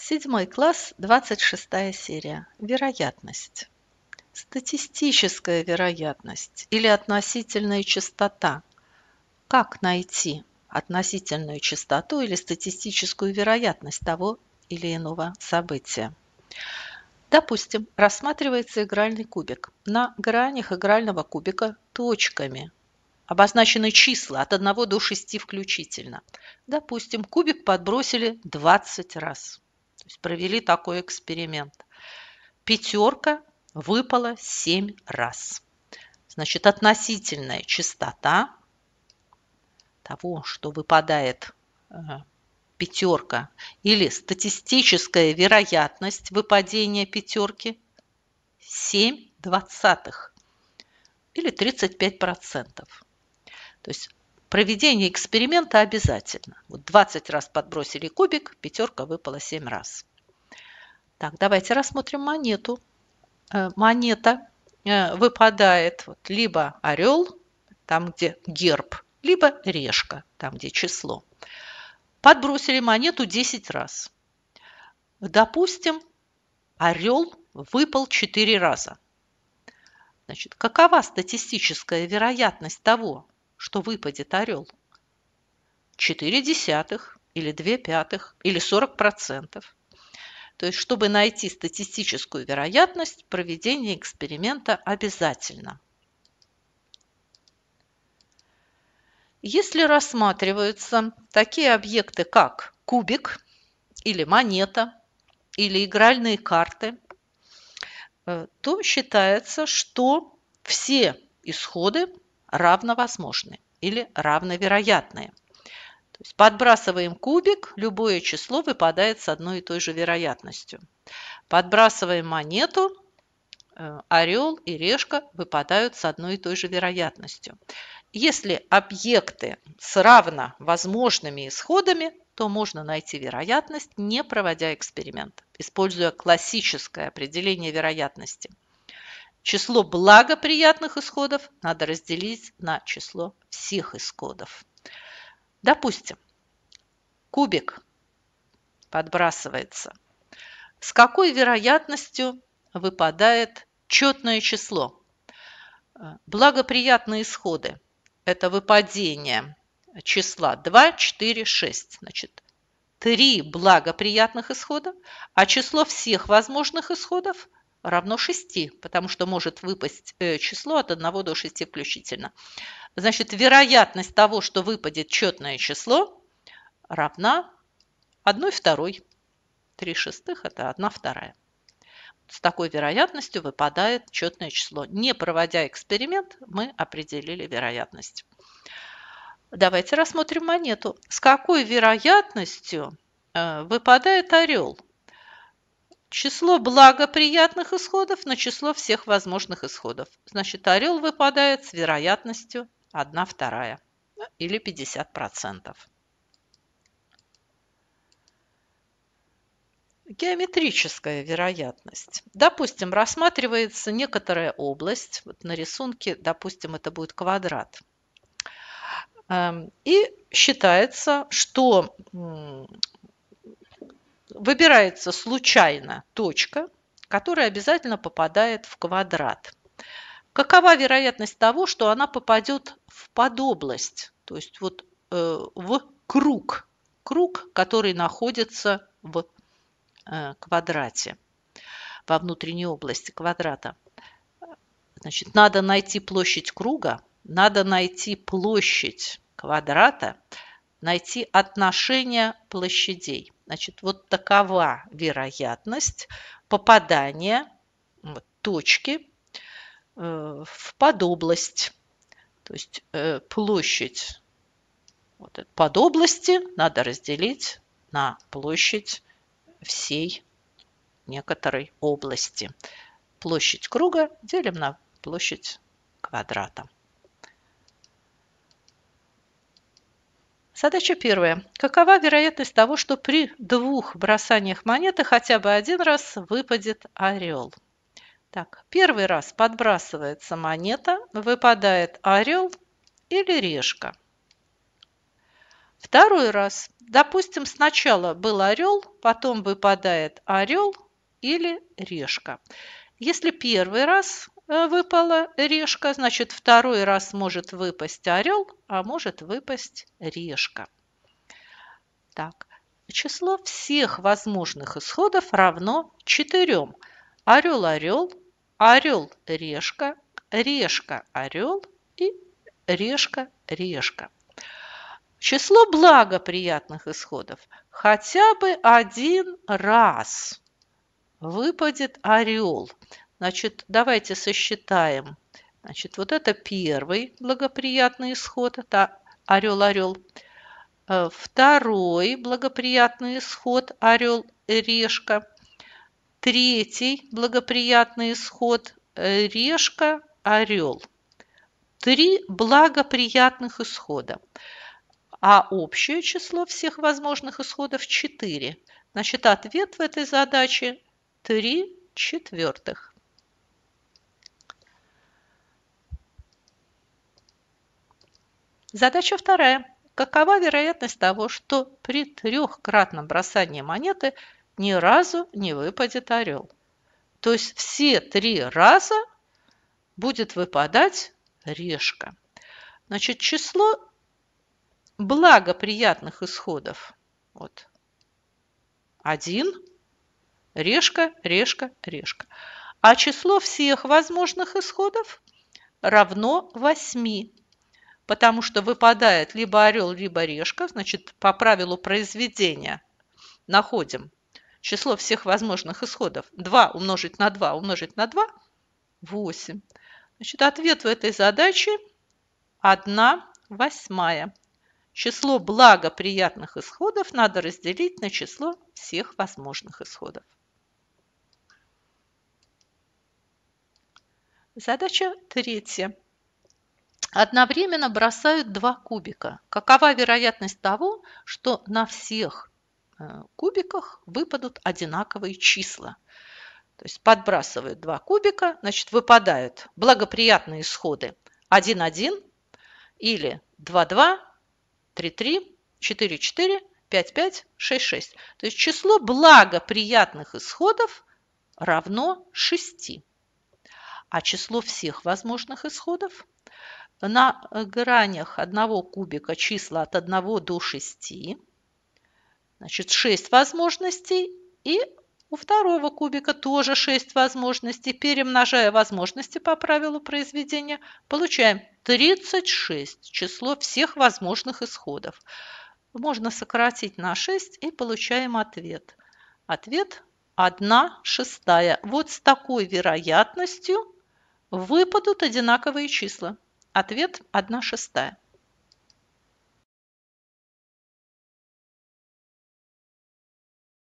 Седьмой класс, 26 серия. Вероятность. Статистическая вероятность или относительная частота. Как найти относительную частоту или статистическую вероятность того или иного события? Допустим, рассматривается игральный кубик. На гранях игрального кубика точками обозначены числа от 1 до 6 включительно. Допустим, кубик подбросили 20 раз. То есть провели такой эксперимент. Пятерка выпала 7 раз. Значит, относительная частота того, что выпадает э, пятерка, или статистическая вероятность выпадения пятерки 7 двадцатых или 35%. То есть Проведение эксперимента обязательно. Вот 20 раз подбросили кубик, пятерка выпала 7 раз. Так, давайте рассмотрим монету. Э, монета э, выпадает вот, либо орел, там где герб, либо решка, там где число. Подбросили монету 10 раз. Допустим, орел выпал 4 раза. Значит, какова статистическая вероятность того, что выпадет орел? четыре десятых или две пятых или сорок процентов. То есть, чтобы найти статистическую вероятность, проведение эксперимента обязательно. Если рассматриваются такие объекты, как кубик или монета или игральные карты, э, то считается, что все исходы равновозможны или равновероятные. То есть подбрасываем кубик, любое число выпадает с одной и той же вероятностью. Подбрасываем монету, э, орел и решка выпадают с одной и той же вероятностью. Если объекты с равновозможными исходами, то можно найти вероятность, не проводя эксперимент, используя классическое определение вероятности – Число благоприятных исходов надо разделить на число всех исходов. Допустим, кубик подбрасывается. С какой вероятностью выпадает четное число? Благоприятные исходы – это выпадение числа 2, 4, 6. Значит, три благоприятных исхода, а число всех возможных исходов равно 6, потому что может выпасть э, число от 1 до 6 включительно. Значит, вероятность того, что выпадет четное число, равна 1 второй. 3 шестых – это 1 вторая. С такой вероятностью выпадает четное число. Не проводя эксперимент, мы определили вероятность. Давайте рассмотрим монету. С какой вероятностью э, выпадает орел – число благоприятных исходов на число всех возможных исходов. Значит, орел выпадает с вероятностью 1 вторая или 50%. Геометрическая вероятность. Допустим, рассматривается некоторая область. Вот на рисунке, допустим, это будет квадрат. Эм, и считается, что выбирается случайно точка, которая обязательно попадает в квадрат. Какова вероятность того, что она попадет в подобласть, то есть вот э, в круг, круг, который находится в э, квадрате, во внутренней области квадрата? Значит, надо найти площадь круга, надо найти площадь квадрата – найти отношение площадей. Значит, вот такова вероятность попадания точки э, в подобласть. То есть э, площадь вот, подобласти надо разделить на площадь всей некоторой области. Площадь круга делим на площадь квадрата. Задача первая. Какова вероятность того, что при двух бросаниях монеты хотя бы один раз выпадет орел? Так, первый раз подбрасывается монета, выпадает орел или решка. Второй раз, допустим, сначала был орел, потом выпадает орел или решка. Если первый раз Э, выпала решка, значит, второй раз может выпасть орел, а может выпасть решка. Так, число всех возможных исходов равно четырем: Орел-орел, орел-решка, решка-орел и решка-решка. Число благоприятных исходов хотя бы один раз выпадет орел. Значит, давайте сосчитаем. Значит, вот это первый благоприятный исход, это орел-орел. Э, второй благоприятный исход, орел-решка. Третий благоприятный исход, э, решка, орел. Три благоприятных исхода. А общее число всех возможных исходов 4. Значит, ответ в этой задаче 3 четвертых. Задача вторая. Какова вероятность того, что при трехкратном бросании монеты ни разу не выпадет орел? То есть все три раза будет выпадать решка. Значит, число благоприятных исходов. Вот. Один, решка, решка, решка. А число всех возможных исходов равно 8 потому что выпадает либо орел, либо решка, значит, по правилу произведения находим число всех возможных исходов. 2 умножить на 2 умножить на 2 – 8. Значит, ответ в этой задаче 1 восьмая. Число благоприятных исходов надо разделить на число всех возможных исходов. Задача третья одновременно бросают два кубика. Какова вероятность того, что на всех э, кубиках выпадут одинаковые числа? То есть подбрасывают два кубика, значит, выпадают благоприятные исходы 1-1 или 2-2, 3-3, 4-4, 5-5, 6-6. То есть число благоприятных исходов равно 6. А число всех возможных исходов на э, гранях одного кубика числа от 1 до 6. Значит, 6 возможностей. И у второго кубика тоже 6 возможностей. Перемножая возможности по правилу произведения, получаем 36, число всех возможных исходов. Можно сократить на 6 и получаем ответ. Ответ 1 шестая. Вот с такой вероятностью выпадут одинаковые числа. Ответ 1 шестая.